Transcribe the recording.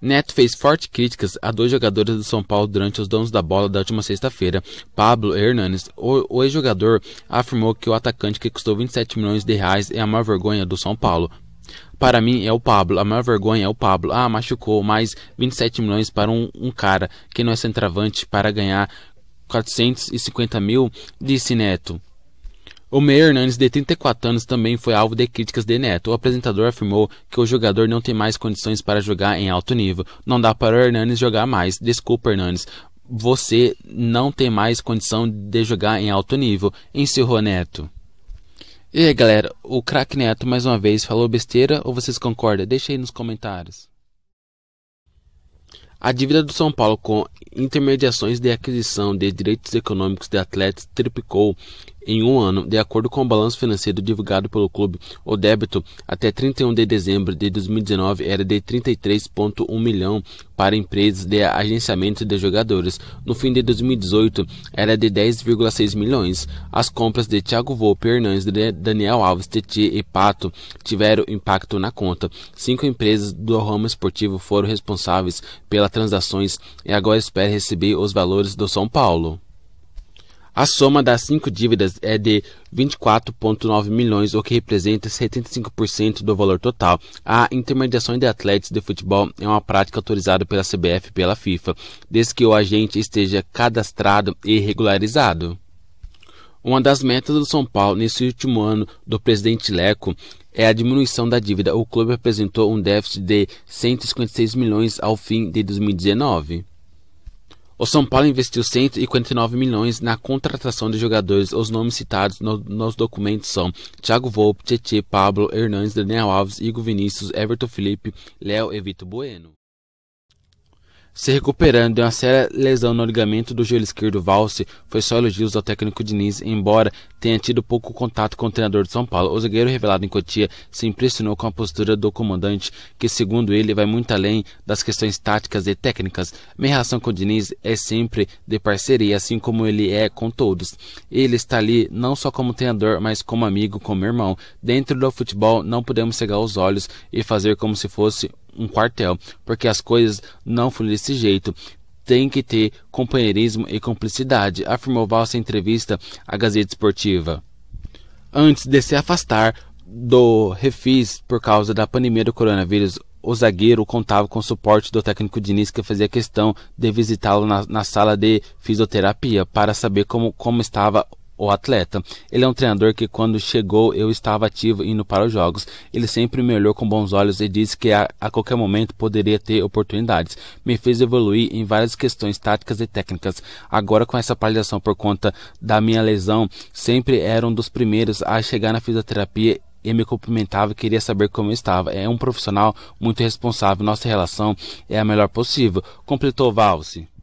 Neto fez fortes críticas a dois jogadores do São Paulo durante os donos da bola da última sexta-feira. Pablo Hernanes, o, ex-jogador, afirmou que o atacante que custou 27 milhões de reais é a maior vergonha do São Paulo. Para mim é o Pablo, a maior vergonha é o Pablo. Ah, machucou mais 27 milhões para um, um cara que não é centravante para ganhar 450 mil, disse Neto. O Meio Hernandes, né, de 34 anos, também foi alvo de críticas de Neto. O apresentador afirmou que o jogador não tem mais condições para jogar em alto nível. Não dá para o Hernandes jogar mais. Desculpa, Hernandes. Você não tem mais condição de jogar em alto nível. Encerrou Neto. E aí, galera, o craque Neto mais uma vez falou besteira ou vocês concordam? Deixa aí nos comentários. A dívida do São Paulo com intermediações de aquisição de direitos econômicos de atletas triplicou em um ano, de acordo com o balanço financeiro divulgado pelo clube, o débito até 31 de dezembro de 2019 era de 33,1 milhão para empresas de agenciamento de jogadores. No fim de 2018, era de 10,6 milhões. As compras de Thiago Volpe, Hernandes, Daniel Alves, Titi e Pato tiveram impacto na conta. Cinco empresas do ramo esportivo foram responsáveis pelas transações e agora espera receber os valores do São Paulo. A soma das cinco dívidas é de 24,9 milhões, o que representa 75% do valor total. A intermediação de atletas de futebol é uma prática autorizada pela CBF e pela FIFA, desde que o agente esteja cadastrado e regularizado. Uma das metas do São Paulo nesse último ano do presidente Leco é a diminuição da dívida. O clube apresentou um déficit de 156 milhões ao fim de 2019. O São Paulo investiu 149 milhões na contratação de jogadores. Os nomes citados no, nos documentos são Thiago Volpe, Tietê, Pablo, Hernandes, Daniel Alves, Igor Vinícius, Everton Felipe, Léo e Vitor Bueno. Se recuperando de uma séria lesão no ligamento do joelho esquerdo valse, foi só elogios ao técnico Diniz, embora tenha tido pouco contato com o treinador de São Paulo. O zagueiro revelado em Cotia se impressionou com a postura do comandante, que segundo ele vai muito além das questões táticas e técnicas. Minha relação com o Diniz é sempre de parceria, assim como ele é com todos. Ele está ali não só como treinador, mas como amigo, como irmão. Dentro do futebol não podemos cegar os olhos e fazer como se fosse um quartel, porque as coisas não fluem desse jeito. Tem que ter companheirismo e cumplicidade, afirmou Valsa em entrevista à Gazeta Esportiva. Antes de se afastar do refis por causa da pandemia do coronavírus, o zagueiro contava com o suporte do técnico Diniz, que fazia questão de visitá-lo na, na, sala de fisioterapia para saber como, como estava o atleta. Ele é um treinador que quando chegou eu estava ativo indo para os jogos. Ele sempre me olhou com bons olhos e disse que a, a qualquer momento poderia ter oportunidades. Me fez evoluir em várias questões táticas e técnicas. Agora com essa paralisação por conta da minha lesão, sempre era um dos primeiros a chegar na fisioterapia e me cumprimentava e queria saber como eu estava. É um profissional muito responsável. Nossa relação é a melhor possível. Completou Valse.